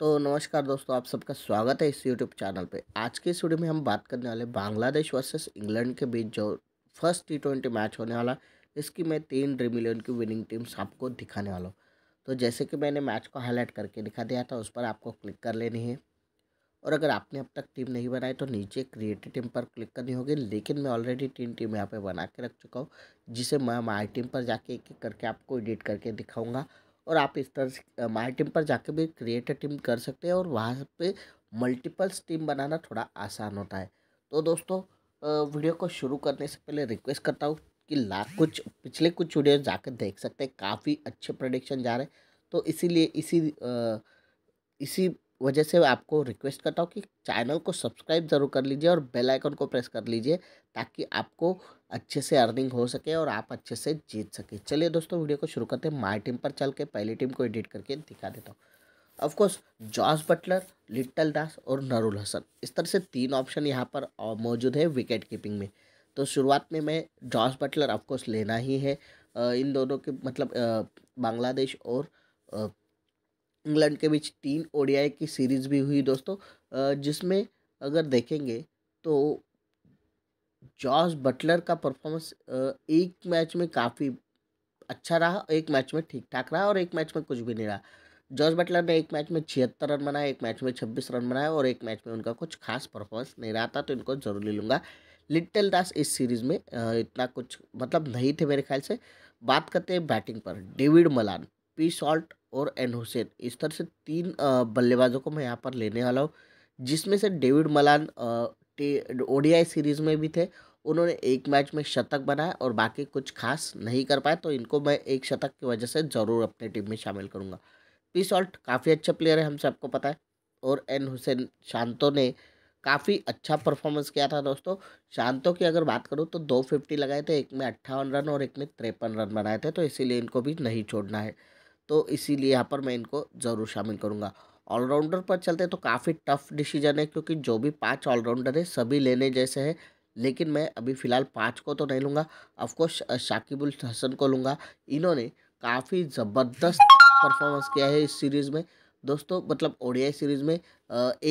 तो नमस्कार दोस्तों आप सबका स्वागत है इस यूट्यूब चैनल पे आज के इस वीडियो में हम बात करने वाले बांग्लादेश वर्सेस इंग्लैंड के बीच जो फर्स्ट टी ट्वेंटी मैच होने वाला इसकी मैं तीन ड्रीम इलेवन की विनिंग टीम्स आपको दिखाने वाला हूँ तो जैसे कि मैंने मैच को हाईलाइट करके दिखा दिया था उस पर आपको क्लिक कर लेनी है और अगर आपने अब तक टीम नहीं बनाई तो नीचे क्रिएटिव टीम पर क्लिक करनी होगी लेकिन मैं ऑलरेडी तीन टीम यहाँ पर बना के रख चुका हूँ जिसे मैं माई टीम पर जाके एक एक करके आपको एडिट करके दिखाऊँगा और आप इस तरह से माई टीम पर जाके भी क्रिएटर टीम कर सकते हैं और वहाँ पे मल्टीपल्स टीम बनाना थोड़ा आसान होता है तो दोस्तों वीडियो को शुरू करने से पहले रिक्वेस्ट करता हूँ कि ला कुछ पिछले कुछ वीडियो जाकर देख सकते हैं काफ़ी अच्छे प्रोडिक्शन जा रहे हैं तो इसीलिए इसी इसी वजह से आपको रिक्वेस्ट करता हूँ कि चैनल को सब्सक्राइब ज़रूर कर लीजिए और बेल आइकन को प्रेस कर लीजिए ताकि आपको अच्छे से अर्निंग हो सके और आप अच्छे से जीत सके चलिए दोस्तों वीडियो को शुरू करते हैं माई टीम पर चल के पहली टीम को एडिट करके दिखा देता हूँ of course Jos Buttler Litton Das और नरुल हसन इस तरह से तीन ऑप्शन यहाँ पर मौजूद है विकेट कीपिंग में तो शुरुआत में मैं जॉस बटलर ऑफकोर्स लेना ही है इन दोनों के मतलब बांग्लादेश और इंग्लैंड के बीच तीन ओडीआई की सीरीज़ भी हुई दोस्तों जिसमें अगर देखेंगे तो जॉस बटलर का परफॉर्मेंस एक मैच में काफ़ी अच्छा रहा एक मैच में ठीक ठाक रहा और एक मैच में कुछ भी नहीं रहा जॉर्ज बटलर ने एक मैच में छिहत्तर रन बनाए एक मैच में छब्बीस रन बनाए और एक मैच में उनका कुछ खास परफॉर्मेंस नहीं रहा था तो इनको जरूर ले लूँगा लिटिल दास इस सीरीज़ में इतना कुछ मतलब नहीं थे मेरे ख्याल से बात करते हैं बैटिंग पर डेविड मलान पी सॉल्ट और एन हुसैन इस तरह से तीन बल्लेबाजों को मैं यहाँ पर लेने वाला हूँ जिसमें से डेविड मलान ओडीआई सीरीज़ में भी थे उन्होंने एक मैच में शतक बनाया और बाकी कुछ खास नहीं कर पाए तो इनको मैं एक शतक की वजह से ज़रूर अपने टीम में शामिल करूँगा पी सॉल्ट काफ़ी अच्छा प्लेयर है हम सबको पता है और एन हुसैन शांतो ने काफ़ी अच्छा परफॉर्मेंस किया था दोस्तों शांतो की अगर बात करूँ तो दो फिफ्टी लगाए थे एक में अट्ठावन रन और एक में तिरपन रन बनाए थे तो इसीलिए इनको भी नहीं छोड़ना है तो इसीलिए यहाँ पर मैं इनको ज़रूर शामिल करूँगा ऑलराउंडर पर चलते तो काफ़ी टफ डिसीजन है क्योंकि जो भी पांच ऑलराउंडर है सभी लेने जैसे हैं लेकिन मैं अभी फ़िलहाल पाँच को तो नहीं लूँगा ऑफकोर्स शाकिबुल हसन को लूँगा इन्होंने काफ़ी ज़बरदस्त परफॉर्मेंस किया है इस सीरीज़ में दोस्तों मतलब ओडीआई सीरीज़ में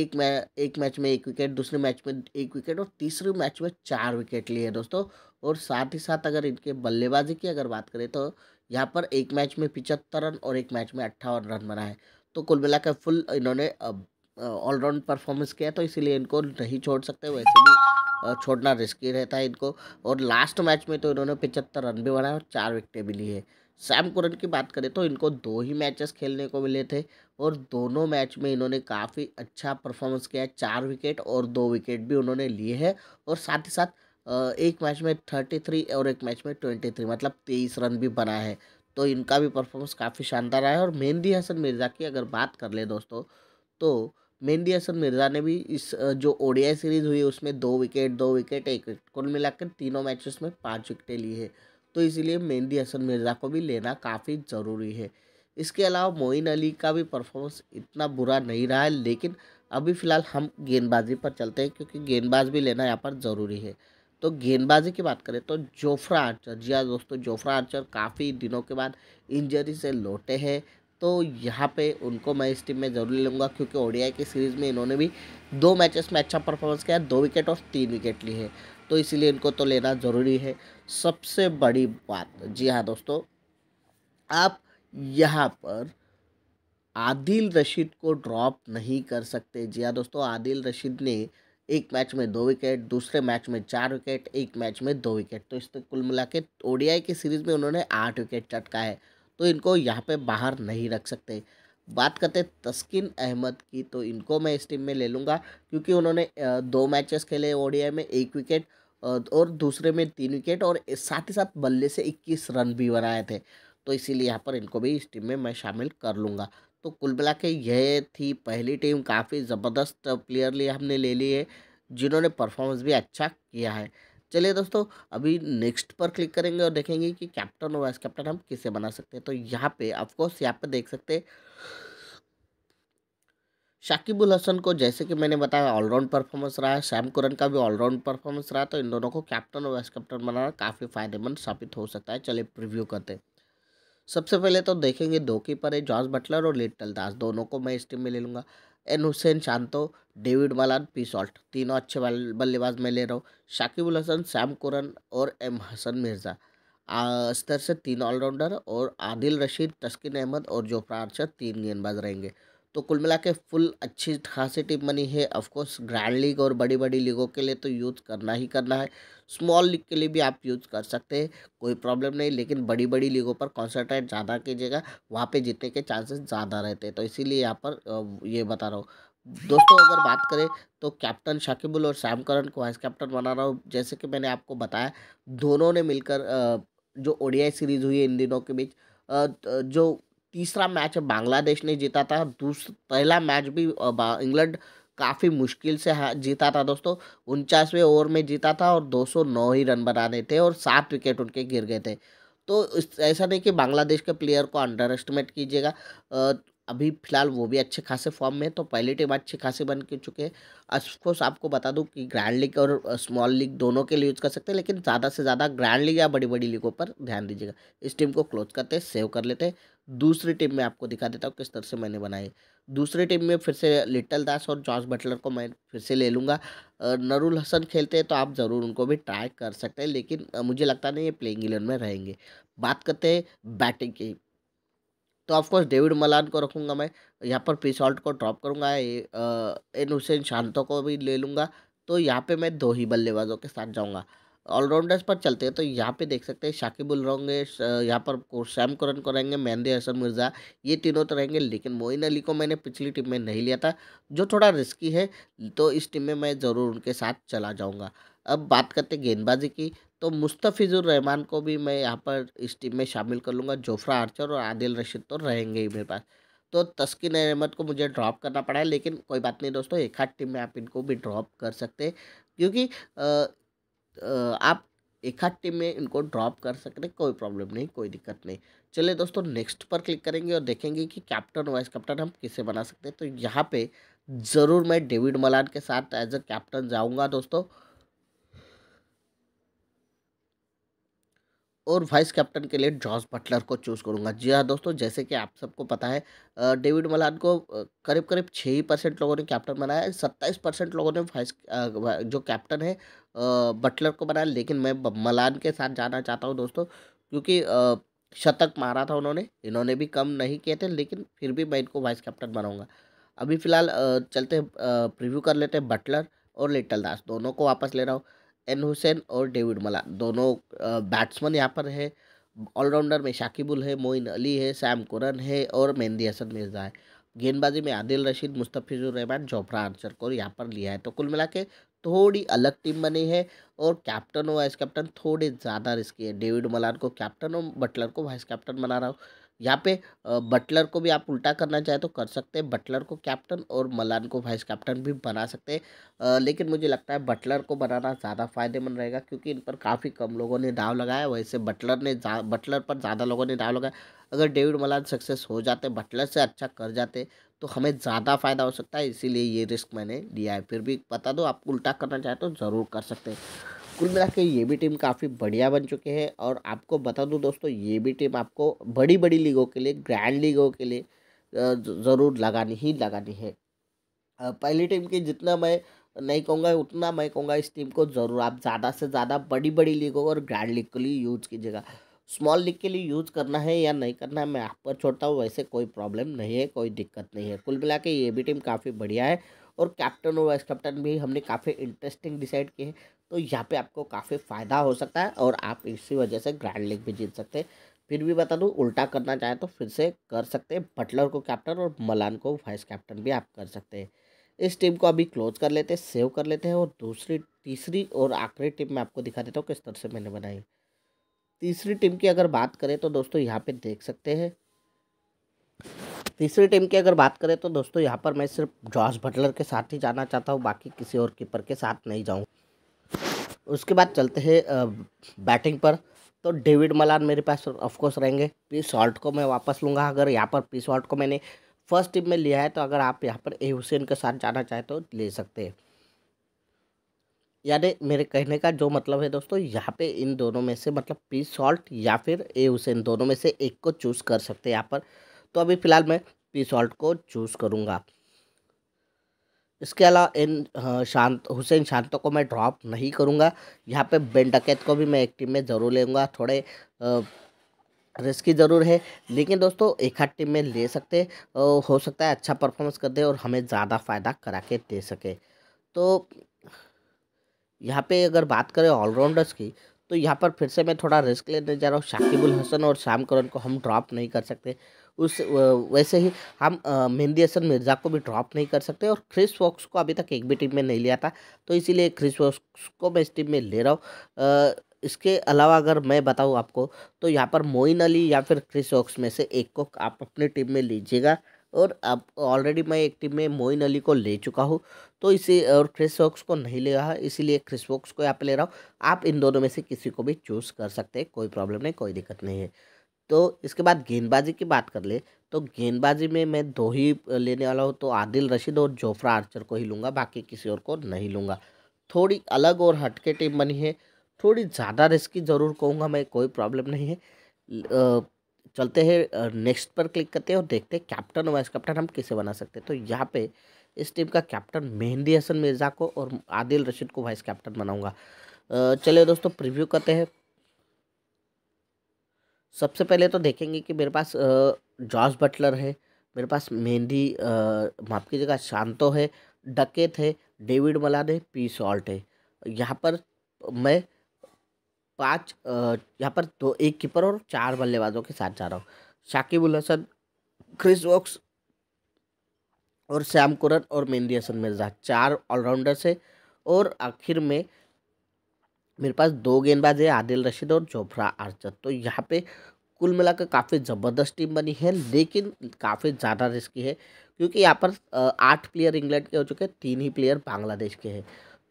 एक मै एक मैच में एक विकेट दूसरे मैच में एक विकेट और तीसरे मैच में चार विकेट लिए दोस्तों और साथ ही साथ अगर इनके बल्लेबाजी की अगर बात करें तो यहाँ पर एक मैच में पिचहत्तर रन और एक मैच में अट्ठावन रन बनाए तो कुल मिलाकर फुल इन्होंने ऑलराउंड परफॉर्मेंस किया तो इसीलिए इनको नहीं छोड़ सकते वैसे भी छोड़ना रिस्की रहता है इनको और लास्ट मैच में तो इन्होंने पिचहत्तर रन भी बनाए और चार विकटें भी ली है सैम कुरन की बात करें तो इनको दो ही मैचेस खेलने को मिले थे और दोनों मैच में इन्होंने काफ़ी अच्छा परफॉर्मेंस किया है चार विकेट और दो विकेट भी उन्होंने लिए हैं और साथ ही साथ एक मैच में थर्टी थ्री और एक मैच में ट्वेंटी थ्री मतलब तेईस रन भी बना है तो इनका भी परफॉर्मेंस काफ़ी शानदार रहा है और मेहंदी हसन मिर्ज़ा की अगर बात कर ले दोस्तों तो मेहंदी हसन मिर्जा ने भी इस जो ओडीआई सीरीज हुई उसमें दो विकेट दो विकेट एक विकेट कुल मिलाकर तीनों मैचेस में पाँच विकेटें ली है तो इसीलिए मेहंदी हसन मिर्ज़ा को भी लेना काफ़ी ज़रूरी है इसके अलावा मोइन अली का भी परफॉर्मेंस इतना बुरा नहीं रहा है लेकिन अभी फ़िलहाल हम गेंदबाजी पर चलते हैं क्योंकि गेंदबाज भी लेना यहाँ पर ज़रूरी है तो गेंदबाजी की बात करें तो जोफ्रा आर्चर जी हाँ दोस्तों जोफ्रा आर्चर काफ़ी दिनों के बाद इंजरी से लौटे हैं तो यहाँ पे उनको मैं इस टीम में ज़रूर लूँगा क्योंकि ओडीआई की सीरीज़ में इन्होंने भी दो मैचेस में अच्छा परफॉर्मेंस किया दो विकेट और तीन विकेट लिए हैं तो इसीलिए इनको तो लेना ज़रूरी है सबसे बड़ी बात जी हाँ दोस्तों आप यहाँ पर आदिल रशीद को ड्रॉप नहीं कर सकते जी हाँ दोस्तों आदिल रशीद ने एक मैच में दो विकेट दूसरे मैच में चार विकेट एक मैच में दो विकेट तो इस कुल मिला के ओडीआई की सीरीज़ में उन्होंने आठ विकेट चटका है तो इनको यहाँ पे बाहर नहीं रख सकते बात करते तस्किन अहमद की तो इनको मैं इस टीम में ले लूँगा क्योंकि उन्होंने दो मैचेस खेले ओडीआई में एक विकेट और दूसरे में तीन विकेट और साथ ही साथ बल्ले से इक्कीस रन भी बनाए थे तो इसीलिए यहाँ पर इनको भी इस टीम में मैं शामिल कर लूँगा तो कुल मिला के यह थी पहली टीम काफ़ी ज़बरदस्त प्लेयर लिए हमने ले ली है जिन्होंने परफॉर्मेंस भी अच्छा किया है चलिए दोस्तों अभी नेक्स्ट पर क्लिक करेंगे और देखेंगे कि कैप्टन और वाइस कैप्टन हम किसे बना सकते हैं तो यहाँ पे ऑफकोर्स यहाँ पे देख सकते शाकिबुल हसन को जैसे कि मैंने बताया ऑलराउंड परफॉर्मेंस रहा है सैम कुरन का भी ऑलराउंड परफॉर्मेंस रहा तो इन दोनों को कैप्टन और वाइस कैप्टन बनाना काफ़ी फायदेमंद साबित हो सकता है चलिए प्रिव्यू करते सबसे पहले तो देखेंगे दो कीपर है जॉर्ज बटलर और लिटल दास दोनों को मैं इस टीम में ले लूँगा N Hussain Shanto David Malan P Salt तीनों अच्छे बल्लेबाज मैं ले रहा हूँ शाकिबुल हसन सैम कुरन और एम हसन मिर्ज़ा स्तर से तीन ऑलराउंडर और आदिल रशीद तस्किन अहमद और जोफ्रा आर्चर तीन गेंदबाज रहेंगे तो कुल मिला के फुल अच्छी खासी टीम बनी है ऑफकोर्स ग्रैंड लीग और बड़ी बड़ी लीगों के लिए तो यूज़ करना ही करना है स्मॉल लीग के लिए भी आप यूज़ कर सकते हैं कोई प्रॉब्लम नहीं लेकिन बड़ी बड़ी लीगों पर कॉन्सनट्रेट ज़्यादा कीजिएगा वहाँ पे जीतने के चांसेस ज़्यादा रहते हैं तो इसीलिए यहाँ पर ये बता रहा हूँ दोस्तों अगर बात करें तो कैप्टन शाकिबुल और सैम करन को वाइस कैप्टन बना रहा हूँ जैसे कि मैंने आपको बताया दोनों ने मिलकर जो ओडीआई सीरीज़ हुई है इन दिनों के बीच जो तीसरा मैच बांग्लादेश ने जीता था दूसरा पहला मैच भी इंग्लैंड काफ़ी मुश्किल से जीता था दोस्तों उनचासवें ओवर में जीता था और 209 ही रन बनाने थे और सात विकेट उनके गिर गए थे तो ऐसा नहीं कि बांग्लादेश के प्लेयर को अंडर एस्टिमेट कीजिएगा अभी फिलहाल वो भी अच्छे खासे फॉर्म में तो पहली टीम अच्छे खासे बन के चुके हैं ऑफकोर्स आपको बता दूं कि ग्रैंड लीग और स्मॉल लीग दोनों के लिए यूज़ कर सकते हैं लेकिन ज़्यादा से ज़्यादा ग्रैंड लीग या बड़ी बड़ी लीगों पर ध्यान दीजिएगा इस टीम को क्लोज करते हैं सेव कर लेते हैं दूसरी टीम में आपको दिखा देता हूँ किस तरह से मैंने बनाई दूसरी टीम में फिर से लिटल दास और जॉर्ज बटलर को मैं फिर से ले लूँगा नरुल हसन खेलते हैं तो आप ज़रूर उनको भी ट्राई कर सकते हैं लेकिन मुझे लगता नहीं ये प्लेइंग इलेवन में रहेंगे बात करते हैं बैटिंग की तो ऑफकोर्स डेविड मलान को रखूँगा मैं यहाँ पर पिसॉल्ट को ड्रॉप करूँगा एन हुसैन शांतो को भी ले लूँगा तो यहाँ पर मैं दो ही बल्लेबाजों के साथ जाऊँगा ऑलराउंडर्स पर चलते हैं तो यहाँ पे देख सकते हैं शाकिबुल रहेंगे यहाँ पर सैम करन को रहेंगे मेहंदी हसन मिर्ज़ा ये तीनों तो रहेंगे लेकिन मोइन अली को मैंने पिछली टीम में नहीं लिया था जो थोड़ा रिस्की है तो इस टीम में मैं ज़रूर उनके साथ चला जाऊँगा अब बात करते गेंदबाजी की तो रहमान को भी मैं यहाँ पर इस टीम में शामिल कर लूँगा जोफ्रा आर्चर और आदिल रशीद तो रहेंगे ही मेरे पास तो तस्किन अहमद को मुझे ड्रॉप करना पड़ा है लेकिन कोई बात नहीं दोस्तों एक आध टीम में आप इनको भी ड्रॉप कर सकते हैं क्योंकि आप एक आध टीम में इनको ड्रॉप कर सकते हैं कोई प्रॉब्लम नहीं कोई दिक्कत नहीं चलिए दोस्तों नेक्स्ट पर क्लिक करेंगे और देखेंगे कि कैप्टन वाइस कैप्टन हम किसे बना सकते हैं तो यहाँ पे ज़रूर मैं डेविड मलान के साथ एज अ कैप्टन जाऊँगा दोस्तों और वाइस कैप्टन के लिए जॉस बटलर को चूज़ करूंगा जी हाँ दोस्तों जैसे कि आप सबको पता है डेविड मलान को करीब करीब छः ही परसेंट लोगों ने कैप्टन बनाया है सत्ताईस परसेंट लोगों ने वाइस जो कैप्टन है बटलर को बनाया लेकिन मैं मलान के साथ जाना चाहता हूँ दोस्तों क्योंकि शतक मारा था उन्होंने इन्होंने भी कम नहीं किए थे लेकिन फिर भी मैं इनको वाइस कैप्टन बनाऊँगा अभी फ़िलहाल चलते प्रिव्यू कर लेते हैं बटलर और लिटल दास दोनों को वापस ले रहा हूँ एन हुसैन और डेविड मला दोनों बैट्समैन यहाँ पर है ऑलराउंडर में शाकिबुल है मोइन अली है सैम कुरन है और मेहंदी हसन मिर्ज़ा है गेंदबाजी में आदिल रशीद मुस्तफ़िजुर रहमान जोफ्रा आर्चर को यहाँ पर लिया है तो कुल मिला के थोड़ी अलग टीम बनी है और कैप्टन और वाइस कैप्टन थोड़े ज़्यादा रिस्की है डेविड मलान को कैप्टन और बटलर को वाइस कैप्टन बना रहा हूँ यहाँ पे बटलर को भी आप उल्टा करना चाहे तो कर सकते हैं बटलर को कैप्टन और मलान को वाइस कैप्टन भी बना सकते हैं लेकिन मुझे लगता है बटलर को बनाना ज़्यादा फायदेमंद रहेगा क्योंकि इन पर काफ़ी कम लोगों ने दाव लगाया वैसे बटलर ने बटलर पर ज़्यादा लोगों ने दाव लगाया अगर डेविड मलान सक्सेस हो जाते बटलर से अच्छा कर जाते तो हमें ज़्यादा फ़ायदा हो सकता है इसीलिए ये रिस्क मैंने लिया है फिर भी बता दो आप उल्टा करना चाहे तो ज़रूर कर सकते हैं कुल मिला के ये भी टीम काफ़ी बढ़िया बन चुके हैं और आपको बता दूं दोस्तों ये भी टीम आपको बड़ी बड़ी लीगों के लिए ग्रैंड लीगों के लिए ज़रूर लगानी ही लगानी है पहली टीम की जितना मैं नहीं कहूँगा उतना मैं कहूँगा इस टीम को ज़रूर आप ज़्यादा से ज़्यादा बड़ी बड़ी लीगों और ग्रैंड लीग के लिए यूज़ कीजिएगा स्मॉल लीग के लिए यूज़ करना है या नहीं करना है मैं आप पर छोड़ता हूँ वैसे कोई प्रॉब्लम नहीं है कोई दिक्कत नहीं है कुल मिला के ये भी टीम काफ़ी बढ़िया है और कैप्टन और वाइस कैप्टन भी हमने काफ़ी इंटरेस्टिंग डिसाइड किए हैं तो यहाँ पे आपको काफ़ी फ़ायदा हो सकता है और आप इसी वजह से ग्रैंड लीग भी जीत सकते हैं फिर भी बता दूँ उल्टा करना चाहें तो फिर से कर सकते हैं बटलर को कैप्टन और मलान को वाइस कैप्टन भी आप कर सकते हैं इस टीम को अभी क्लोज कर लेते हैं सेव कर लेते हैं और दूसरी तीसरी और आखिरी टीम मैं आपको दिखा देता हूँ किस तरह से मैंने बनाई तीसरी टीम की अगर बात करें तो दोस्तों यहाँ पर देख सकते हैं तीसरी टीम की अगर बात करें तो दोस्तों यहाँ पर मैं सिर्फ जॉर्ज बटलर के साथ ही जाना चाहता हूँ बाकी किसी और कीपर के साथ नहीं जाऊँ उसके बाद चलते हैं बैटिंग पर तो डेविड मलान मेरे पास ऑफकोर्स रहेंगे पी सॉल्ट को मैं वापस लूँगा अगर यहाँ पर पी सॉल्ट को मैंने फर्स्ट टीम में लिया है तो अगर आप यहाँ पर ए हुसैन के साथ जाना चाहें तो ले सकते हैं यानी मेरे कहने का जो मतलब है दोस्तों यहाँ पे इन दोनों में से मतलब पी सॉल्ट या फिर ए हुसैन दोनों में से एक को चूज़ कर सकते हैं यहाँ पर तो अभी फ़िलहाल मैं पी सॉल्ट को चूज़ करूँगा इसके अलावा इन हाँ, शांत हुसैन शांतों को मैं ड्रॉप नहीं करूँगा यहाँ पे बेन डकैत को भी मैं एक टीम में ज़रूर लेंगे थोड़े रिस्की ज़रूर है लेकिन दोस्तों एक हाथ टीम में ले सकते हो सकता है अच्छा परफॉर्मेंस कर दे और हमें ज़्यादा फ़ायदा करा के दे सके तो यहाँ पे अगर बात करें ऑलराउंडर्स की तो यहाँ पर फिर से मैं थोड़ा रिस्क लेने जा रहा हूँ शाकिबुल हसन और शाम करन को हम ड्रॉप नहीं कर सकते उस वैसे ही हम मेहंदी हसन मिर्ज़ा को भी ड्रॉप नहीं कर सकते और क्रिस वॉक्स को अभी तक एक भी टीम में नहीं लिया था तो इसीलिए क्रिस वॉक्स को मैं इस टीम में ले रहा हूँ इसके अलावा अगर मैं बताऊँ आपको तो यहाँ पर मोइन अली या फिर क्रिस वॉक्स में से एक को आप अपनी टीम में लीजिएगा और अब ऑलरेडी मैं एक टीम में मोइन अली को ले चुका हूँ तो इसे और क्रिस वॉक्स को नहीं ले रहा इसीलिए क्रिस वॉक्स को यहाँ पर ले रहा हूँ आप इन दोनों में से किसी को भी चूज़ कर सकते हैं कोई प्रॉब्लम नहीं कोई दिक्कत नहीं है तो इसके बाद गेंदबाजी की बात कर ले तो गेंदबाजी में मैं दो ही लेने वाला हूँ तो आदिल रशीद और जोफ्रा आर्चर को ही लूँगा बाकी किसी और को नहीं लूँगा थोड़ी अलग और हटके टीम बनी है थोड़ी ज़्यादा रिस्की ज़रूर कहूँगा मैं कोई प्रॉब्लम नहीं है चलते हैं नेक्स्ट पर क्लिक करते हैं और देखते हैं कैप्टन वाइस कैप्टन हम किसे बना सकते हैं तो यहाँ पे इस टीम का कैप्टन मेहंदी हसन मिर्ज़ा को और आदिल रशीद को वाइस कैप्टन बनाऊंगा चलिए दोस्तों प्रीव्यू करते हैं सबसे पहले तो देखेंगे कि मेरे पास जॉर्ज बटलर है मेरे पास मेहंदी माफ की जगह शांतो है डकेत है डेविड मलान है पी सॉल्ट है यहाँ पर मैं पाँच यहाँ पर दो एक कीपर और चार बल्लेबाजों के साथ जा रहा हूँ शाकिब उल हसन क्रिस वॉक्स और श्याम कुरन और मेहंदी हसन मिर्जा चार ऑलराउंडर्स है और आखिर में मेरे पास दो गेंदबाज है आदिल रशीद और जोफ्रा आर्चर तो यहाँ पे कुल मिलाकर काफ़ी ज़बरदस्त टीम बनी है लेकिन काफ़ी ज़्यादा रिस्की है क्योंकि यहाँ पर आठ प्लेयर इंग्लैंड के हो चुके हैं तीन ही प्लेयर बांग्लादेश के हैं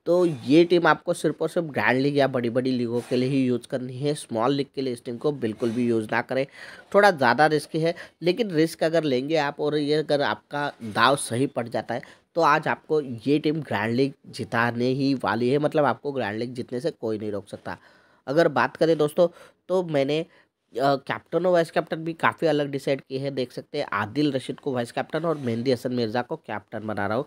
तो ये टीम आपको सिर्फ और सिर्फ ग्रैंड लीग या बड़ी बड़ी लीगों के लिए ही यूज़ करनी है स्मॉल लीग के लिए इस टीम को बिल्कुल भी यूज़ ना करें थोड़ा ज़्यादा रिस्की है लेकिन रिस्क अगर लेंगे आप और ये अगर आपका दाव सही पड़ जाता है तो आज आपको ये टीम ग्रैंड लीग जिताने ही वाली है मतलब आपको ग्रैंड लीग जीतने से कोई नहीं रोक सकता अगर बात करें दोस्तों तो मैंने कैप्टन और वाइस कैप्टन भी काफ़ी अलग डिसाइड किए हैं देख सकते हैं आदिल रशीद को वाइस कैप्टन और मेहंदी हसन मिर्ज़ा को कैप्टन बना रहा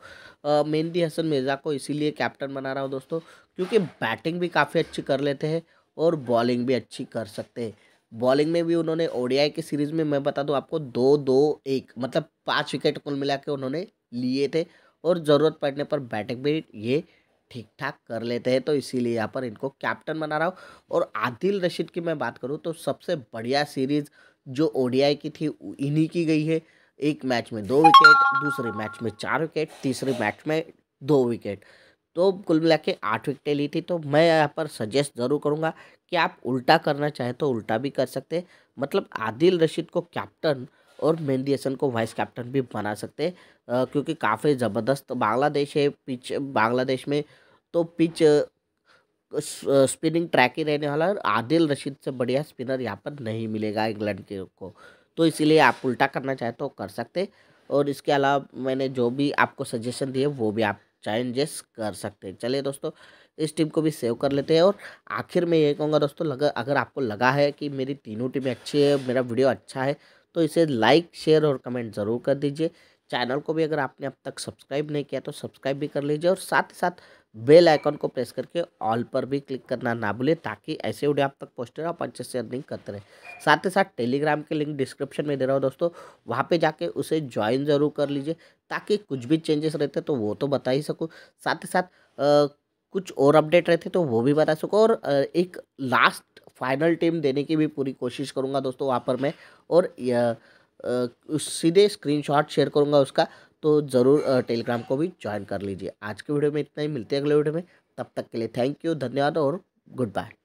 हूँ मेहंदी हसन मिर्ज़ा को इसीलिए कैप्टन बना रहा हूँ दोस्तों क्योंकि बैटिंग भी काफ़ी अच्छी कर लेते हैं और बॉलिंग भी अच्छी कर सकते हैं बॉलिंग में भी उन्होंने ओडीआई की सीरीज़ में मैं बता दूँ आपको दो दो एक मतलब पाँच विकेट कुल मिला के उन्होंने लिए थे और ज़रूरत पड़ने पर बैटिंग भी ये ठीक ठाक कर लेते हैं तो इसीलिए यहाँ पर इनको कैप्टन बना रहा हूँ और आदिल रशीद की मैं बात करूँ तो सबसे बढ़िया सीरीज़ जो ओडीआई की थी इन्हीं की गई है एक मैच में दो विकेट दूसरे मैच में चार विकेट तीसरे मैच में दो विकेट तो कुल मिला के आठ विकेटें ली थी तो मैं यहाँ पर सजेस्ट ज़रूर करूँगा कि आप उल्टा करना चाहें तो उल्टा भी कर सकते मतलब आदिल रशीद को कैप्टन और मेहंदी हसन को वाइस कैप्टन भी बना सकते हैं क्योंकि काफ़ी ज़बरदस्त बांग्लादेश है पिच बांग्लादेश में तो पिच स्पिनिंग ट्रैक ही रहने वाला है आदिल रशीद से बढ़िया स्पिनर यहाँ पर नहीं मिलेगा इंग्लैंड के को तो इसीलिए आप उल्टा करना चाहें तो कर सकते और इसके अलावा मैंने जो भी आपको सजेशन दिए वो भी आप चैंजेस कर सकते हैं चलिए दोस्तों इस टीम को भी सेव कर लेते हैं और आखिर में ये कहूँगा दोस्तों लगा अगर आपको लगा है कि मेरी तीनों टीमें अच्छी है मेरा वीडियो अच्छा है तो इसे लाइक शेयर और कमेंट ज़रूर कर दीजिए चैनल को भी अगर आपने अब तक सब्सक्राइब नहीं किया तो सब्सक्राइब भी कर लीजिए और साथ ही साथ बेल आइकन को प्रेस करके ऑल पर भी क्लिक करना ना भूलें ताकि ऐसे वीडियो आप तक पोस्टर रहे आप अच्छे से अर्निंग करते रहे साथ ही साथ टेलीग्राम के लिंक डिस्क्रिप्शन में दे रहा हूँ दोस्तों वहाँ पे जाके उसे ज्वाइन जरूर कर लीजिए ताकि कुछ भी चेंजेस रहते तो वो तो बता ही सकूँ साथ ही साथ आ, कुछ और अपडेट रहते तो वो भी बता सको और एक लास्ट फाइनल टीम देने की भी पूरी कोशिश करूँगा दोस्तों वहाँ पर मैं और यह सीधे स्क्रीनशॉट शेयर करूँगा उसका तो ज़रूर टेलीग्राम को भी ज्वाइन कर लीजिए आज के वीडियो में इतना ही मिलते हैं अगले वीडियो में तब तक के लिए थैंक यू धन्यवाद और गुड बाय